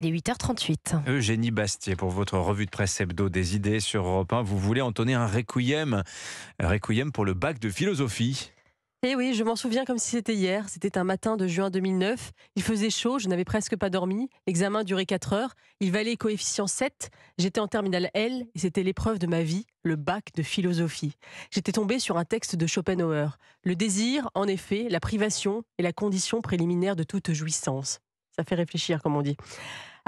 Il 8h38. Eugénie Bastier, pour votre revue de presse hebdo des idées sur Europe 1, vous voulez entonner un requiem, un requiem pour le bac de philosophie eh oui, je m'en souviens comme si c'était hier. C'était un matin de juin 2009. Il faisait chaud, je n'avais presque pas dormi. L'examen durait 4 heures. Il valait coefficient 7. J'étais en terminale L et c'était l'épreuve de ma vie, le bac de philosophie. J'étais tombée sur un texte de Schopenhauer. Le désir, en effet, la privation est la condition préliminaire de toute jouissance. Ça fait réfléchir, comme on dit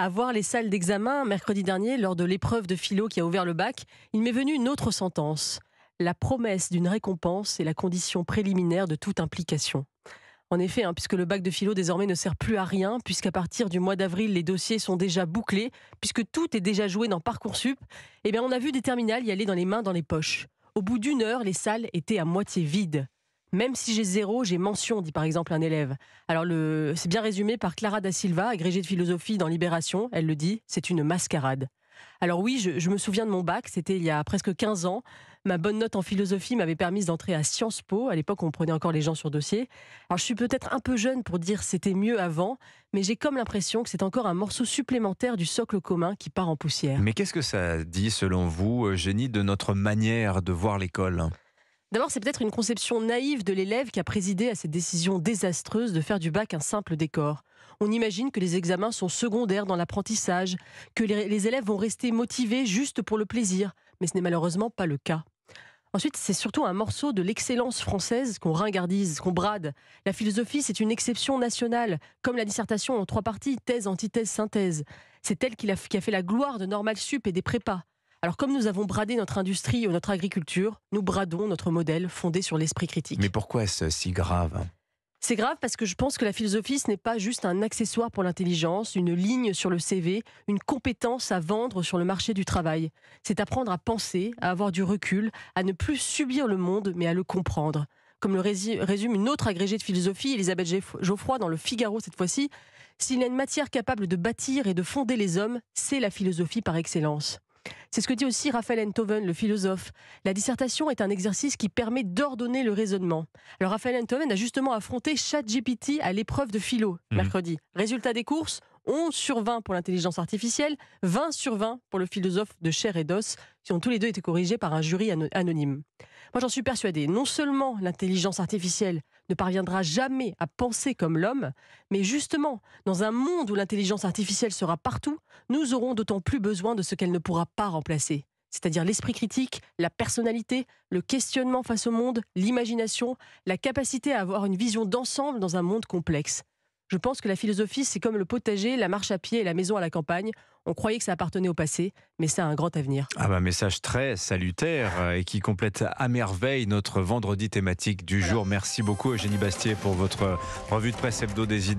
à voir les salles d'examen mercredi dernier lors de l'épreuve de philo qui a ouvert le bac, il m'est venu une autre sentence. La promesse d'une récompense est la condition préliminaire de toute implication. En effet, hein, puisque le bac de philo désormais ne sert plus à rien, puisqu'à partir du mois d'avril, les dossiers sont déjà bouclés, puisque tout est déjà joué dans Parcoursup, eh bien on a vu des terminales y aller dans les mains, dans les poches. Au bout d'une heure, les salles étaient à moitié vides. Même si j'ai zéro, j'ai mention, dit par exemple un élève. Alors c'est bien résumé par Clara da Silva, agrégée de philosophie dans Libération. Elle le dit, c'est une mascarade. Alors oui, je, me souviens de mon bac, c'était il y a presque 15 ans. Ma bonne note en philosophie m'avait permis d'entrer à Sciences Po. À l'époque, on prenait encore les gens sur dossier. Alors je suis peut-être un peu jeune pour dire c'était mieux avant, mais j'ai comme l'impression que c'est encore un morceau supplémentaire du socle commun qui part en poussière. Mais qu'est-ce que ça dit selon vous, euh, Génie, de notre manière de voir l'école D'abord, c'est peut-être une conception naïve de l'élève qui a présidé à cette décision désastreuse de faire du bac un simple décor. On imagine que les examens sont secondaires dans l'apprentissage, que les élèves vont rester motivés juste pour le plaisir, mais ce n'est malheureusement pas le cas. Ensuite, c'est surtout un morceau de l'excellence française qu'on ringardise, qu'on brade. La philosophie, c'est une exception nationale, comme la dissertation en trois parties, thèse, antithèse, synthèse. C'est elle qui a fait la gloire de Normal Sup et des prépas. Alors comme nous avons bradé notre industrie ou notre agriculture, nous bradons notre modèle fondé sur l'esprit critique. Mais pourquoi est-ce si grave c'est grave parce que je pense que la philosophie, ce n'est pas juste un accessoire pour l'intelligence, une ligne sur le CV, une compétence à vendre sur le marché du travail. C'est apprendre à penser, à avoir du recul, à ne plus subir le monde, mais à le comprendre. Comme le résume une autre agrégée de philosophie, Elisabeth Geoffroy, dans le Figaro cette fois-ci, s'il y a une matière capable de bâtir et de fonder les hommes, c'est la philosophie par excellence. C'est ce que dit aussi Raphaël Enthoven, le philosophe. La dissertation est un exercice qui permet d'ordonner le raisonnement. Alors Raphaël Enthoven a justement affronté Chat-GPT à l'épreuve de philo mhm. mercredi. Résultat des courses, 11 sur 20 pour l'intelligence artificielle, 20 sur 20 pour le philosophe de chair et d'os, qui ont tous les deux été corrigés par un jury anonyme. Moi j'en suis persuadé. non seulement l'intelligence artificielle ne parviendra jamais à penser comme l'homme, mais justement, dans un monde où l'intelligence artificielle sera partout, nous aurons d'autant plus besoin de ce qu'elle ne pourra pas remplacer c'est-à-dire l'esprit critique, la personnalité, le questionnement face au monde, l'imagination, la capacité à avoir une vision d'ensemble dans un monde complexe. Je pense que la philosophie, c'est comme le potager, la marche à pied et la maison à la campagne. On croyait que ça appartenait au passé, mais ça a un grand avenir. Un ah bah, message très salutaire euh, et qui complète à merveille notre vendredi thématique du jour. Merci beaucoup Eugénie Bastier pour votre revue de presse hebdo des idées.